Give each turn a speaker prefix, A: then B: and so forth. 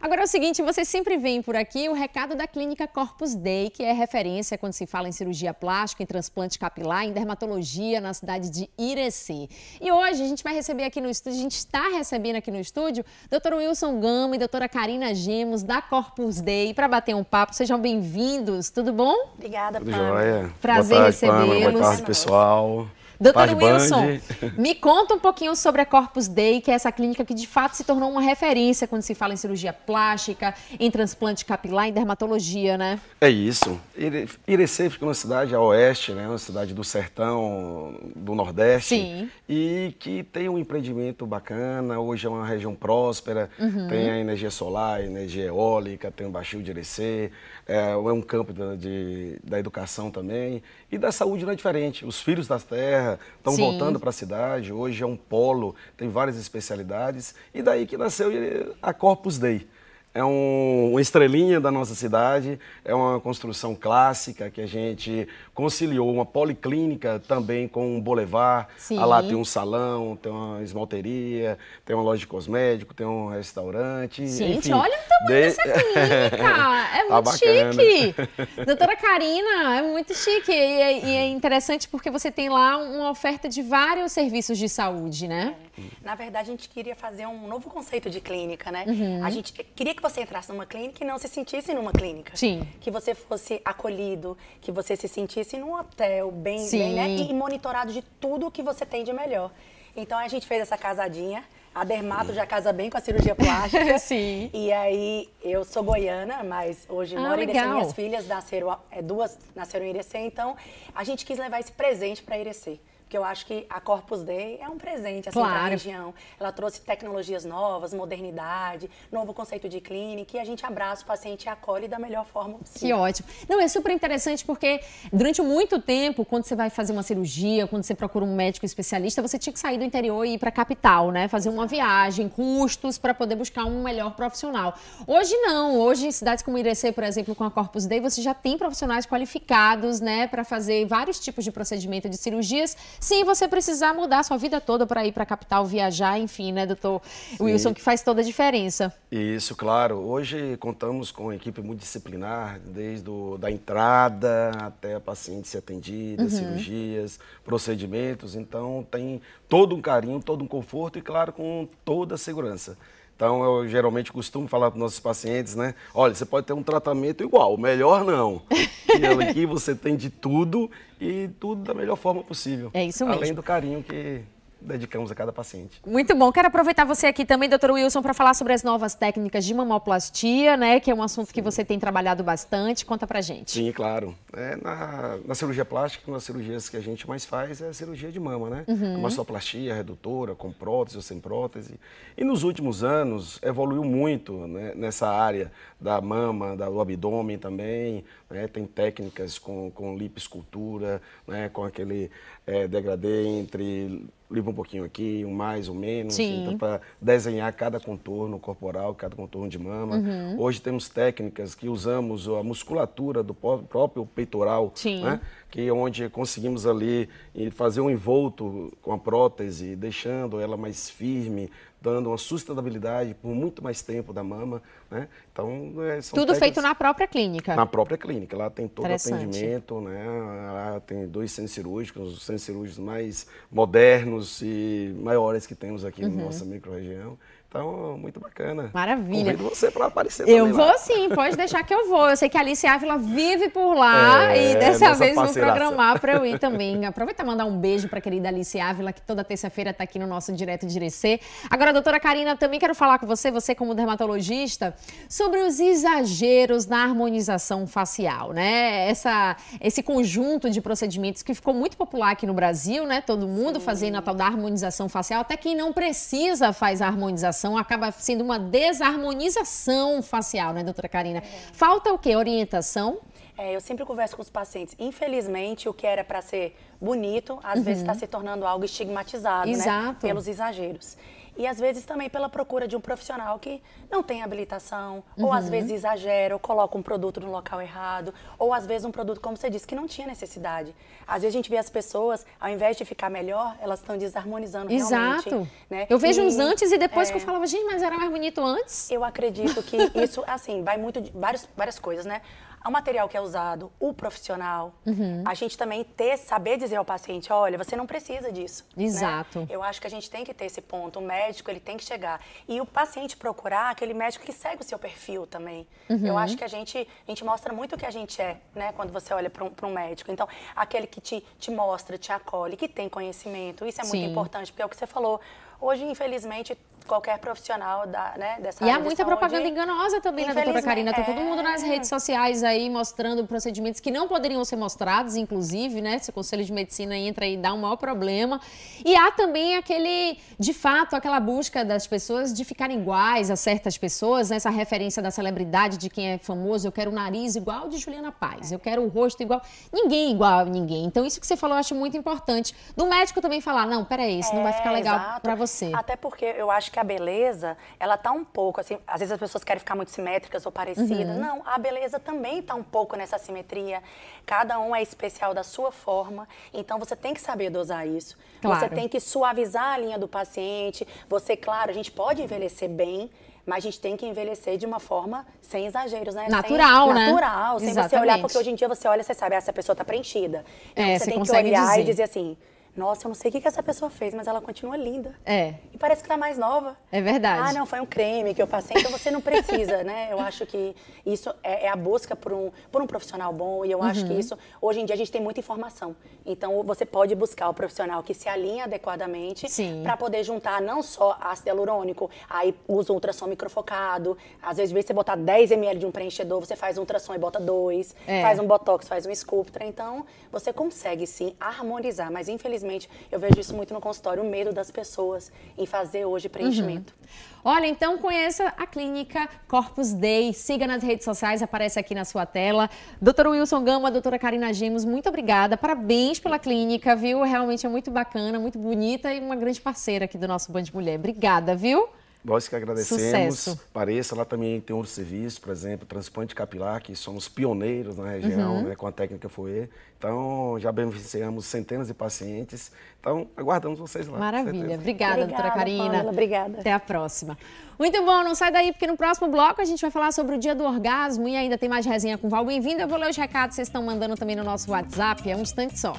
A: Agora é o seguinte, vocês sempre veem por aqui o recado da clínica Corpus Day, que é referência quando se fala em cirurgia plástica, em transplante capilar, em dermatologia na cidade de Irecê. E hoje a gente vai receber aqui no estúdio, a gente está recebendo aqui no estúdio, doutor Wilson Gama e doutora Karina Gemos, da Corpus Day, para bater um papo. Sejam bem-vindos, tudo bom? Obrigada, Pamela.
B: Prazer recebê-los. Boa tarde, pessoal. Doutor Wilson,
A: me conta um pouquinho sobre a Corpus Day, que é essa clínica que de fato se tornou uma referência quando se fala em cirurgia plástica, em transplante capilar, em dermatologia, né?
B: É isso. Irecê fica é uma cidade a oeste, né? Uma cidade do sertão, do nordeste. Sim. E que tem um empreendimento bacana, hoje é uma região próspera, uhum. tem a energia solar, a energia eólica, tem o Baixio de Irecê, é, é um campo de, de, da educação também. E da saúde não é diferente. Os filhos das terras, Serra estão voltando para a cidade. Hoje é um polo, tem várias especialidades. E daí que nasceu a Corpus Dei é um, uma estrelinha da nossa cidade, é uma construção clássica que a gente conciliou uma policlínica também com um boulevard. Sim. lá tem um salão, tem uma esmalteria, tem uma loja de cosmético, tem um restaurante. Gente, enfim, olha o tamanho de... dessa clínica! É muito tá chique! Doutora
A: Karina, é muito chique. E é, e é, interessante porque você tem lá uma oferta de vários serviços de saúde, né? É.
C: Na verdade, a gente queria fazer um novo conceito de clínica, né? Uhum. A gente queria que você entrasse numa clínica e não se sentisse numa clínica. Sim. Que você fosse acolhido, que você se sentisse num hotel bem, bem né? E monitorado de tudo o que você tem de melhor. Então a gente fez essa casadinha. A dermato já casa bem com a cirurgia plástica. Sim. E aí, eu sou goiana, mas hoje ah, moro em Irecê. Minhas filhas nasceram, é, duas nasceram em Irecê. Então, a gente quis levar esse presente para Irecê. Porque eu acho que a Corpus Dei é um presente assim, claro. para a região. Ela trouxe tecnologias novas, modernidade, novo conceito de clínica e a gente abraça o paciente e acolhe da melhor forma possível. Que ótimo.
A: Não, é super interessante porque durante muito tempo, quando você vai fazer uma cirurgia, quando você procura um médico especialista, você tinha que sair do interior e ir para a capital, né? Fazer uma viagem, custos para poder buscar um melhor profissional. Hoje não. Hoje, em cidades como Irecê, por exemplo, com a Corpus Dei, você já tem profissionais qualificados, né, para fazer vários tipos de procedimento de cirurgias sem você precisar mudar sua vida toda para ir para a capital, viajar, enfim, né, doutor Wilson, que faz toda a diferença.
B: Isso, claro. Hoje contamos com uma equipe multidisciplinar, desde a da entrada até a paciente ser atendida, uhum. cirurgias, procedimentos. Então, tem todo um carinho, todo um conforto e, claro, com toda a segurança. Então, eu geralmente costumo falar para nossos pacientes, né? Olha, você pode ter um tratamento igual, melhor não. E aqui você tem de tudo e tudo da melhor forma possível. É isso mesmo. Além do carinho que dedicamos a cada paciente.
A: Muito bom. Quero aproveitar você aqui também, doutor Wilson, para falar sobre as novas técnicas de mamoplastia, né? Que é um assunto Sim. que você tem trabalhado bastante. Conta pra gente.
B: Sim, claro. É, na, na, cirurgia plástica, uma das cirurgias que a gente mais faz é a cirurgia de mama, né? Uhum. A mastoplastia, redutora, com prótese ou sem prótese. E nos últimos anos evoluiu muito né, nessa área da mama, da, do abdômen também. Né? Tem técnicas com, com né? com aquele é, degradê entre limpa um pouquinho aqui, um mais, um menos, Sim. então, para desenhar cada contorno corporal, cada contorno de mama. Uhum. Hoje temos técnicas que usamos a musculatura do próprio peitoral, né? que é onde conseguimos ali eh, fazer um envolto com a prótese, deixando ela mais firme, dando uma sustentabilidade por muito mais tempo da mama. Né? Então, é, são Tudo feito na
A: própria clínica? Na
B: própria clínica. Lá tem todo o atendimento, né? lá tem dois centros cirúrgicos, os centros cirúrgicos mais modernos e maiores que temos aqui uhum. na nossa microrregião. região então, muito bacana. Maravilha. Convido você para aparecer Eu vou
A: sim, pode deixar que eu vou. Eu sei que a Alice Ávila vive por lá é, e dessa vez parceiraça. vou programar para eu ir também. Aproveitar e mandar um beijo para a querida Alice Ávila, que toda terça-feira está aqui no nosso Direto de Irecê. Agora, doutora Karina, também quero falar com você, você como dermatologista, sobre os exageros na harmonização facial, né? Essa, esse conjunto de procedimentos que ficou muito popular aqui no Brasil, né? Todo mundo sim. fazendo a tal da harmonização facial, até quem não precisa faz a harmonização acaba sendo uma desarmonização facial, né, doutora Karina? Falta o quê? Orientação?
C: É, eu sempre converso com os pacientes. Infelizmente, o que era para ser bonito, às uhum. vezes está se tornando algo estigmatizado, né, Exato. né? Pelos exageros e às vezes também pela procura de um profissional que não tem habilitação, uhum. ou às uhum. vezes exagera, ou coloca um produto no local errado, ou às vezes um produto, como você disse, que não tinha necessidade. Às vezes a gente vê as pessoas, ao invés de ficar melhor, elas estão desarmonizando Exato. realmente. Né? Eu vejo e, uns antes e depois é... que eu é.
A: falava, gente, mas era mais bonito antes. Eu acredito
C: que isso, assim, vai muito de várias várias coisas, né? o material que é usado, o profissional. Uhum. A gente também ter, saber dizer ao paciente, olha, você não precisa disso.
A: Né? Exato. Né? Eu
C: acho que a gente tem que ter esse ponto. O médico, ele tem que chegar. E o paciente procurar aquele médico que segue o seu perfil também. Uhum. Eu acho que a gente, a gente mostra muito o que a gente é, né? Quando você olha para um, um médico. Então, aquele que te, te mostra, te acolhe, que tem conhecimento. Isso é muito importante, porque é o que você falou. Hoje, infelizmente, qualquer profissional da, né, dessa e área. E há muita propaganda enganosa também, né, doutora Karina? Tá todo é. mundo nas
A: redes sociais aí mostrando procedimentos que não poderiam ser mostrados, inclusive, né? Se o Conselho de Medicina entra e dá um maior problema. E há também aquele, de fato, aquela busca das pessoas de ficarem iguais a certas pessoas, né? essa referência da celebridade, de quem é famoso. Eu quero o nariz igual de Juliana Paz, eu quero o rosto igual. Ninguém é igual a ninguém. Então, isso que você falou eu acho muito importante. Do médico também falar: não, peraí, isso é, não vai é, ficar legal para você. Até
C: porque eu acho que que a beleza, ela tá um pouco, assim, às vezes as pessoas querem ficar muito simétricas ou parecidas. Uhum. Não, a beleza também tá um pouco nessa simetria. Cada um é especial da sua forma, então você tem que saber dosar isso. Claro. Você tem que suavizar a linha do paciente. Você, claro, a gente pode envelhecer bem, mas a gente tem que envelhecer de uma forma sem exageros, né? Natural, sem, né? Natural, sem Exatamente. você olhar, porque hoje em dia você olha, você sabe, ah, essa pessoa tá preenchida. Então é, você, você tem que olhar dizer. e dizer assim, nossa, eu não sei o que, que essa pessoa fez, mas ela continua linda. É, parece que tá mais nova.
A: É verdade. Ah, não,
C: foi um creme que eu passei, então você não precisa, né? Eu acho que isso é, é, a busca por um, por um profissional bom e eu uhum. acho que uhum. isso, hoje em dia a gente tem muita informação. Então você pode buscar o profissional que se alinha adequadamente para poder juntar não só ácido hialurônico, aí usa o ultrassom microfocado, às vezes você botar 10 ml de um preenchedor, você faz um ultrassom e bota dois, é. faz um botox, faz um Sculptra, então você consegue sim harmonizar, mas infelizmente eu vejo isso muito no consultório, o medo das pessoas em fazer hoje uhum. preenchimento.
A: Uhum. Olha, então conheça a clínica Corpus Dei, siga nas redes sociais, aparece aqui na sua tela. Doutor Wilson Gama, doutora Karina Gemos, muito obrigada, parabéns pela clínica, viu? Realmente é muito bacana, muito bonita e uma grande parceira aqui do nosso Band Mulher. Obrigada, viu?
B: Nós que agradecemos. Sucesso. Pareça, lá também tem outros serviços, por exemplo, transplante capilar, que somos pioneiros na região uhum. né, com a técnica FOE. Então, já beneficiamos centenas de pacientes. Então, aguardamos vocês lá. Maravilha. Obrigada, obrigada, doutora Karina. Paula, obrigada. Até a
A: próxima. Muito bom, não sai daí, porque no próximo bloco a gente vai falar sobre o dia do orgasmo e ainda tem mais resenha com o Val. Bem-vindo. Eu vou ler os recados que vocês estão mandando também no nosso WhatsApp. É um instante só.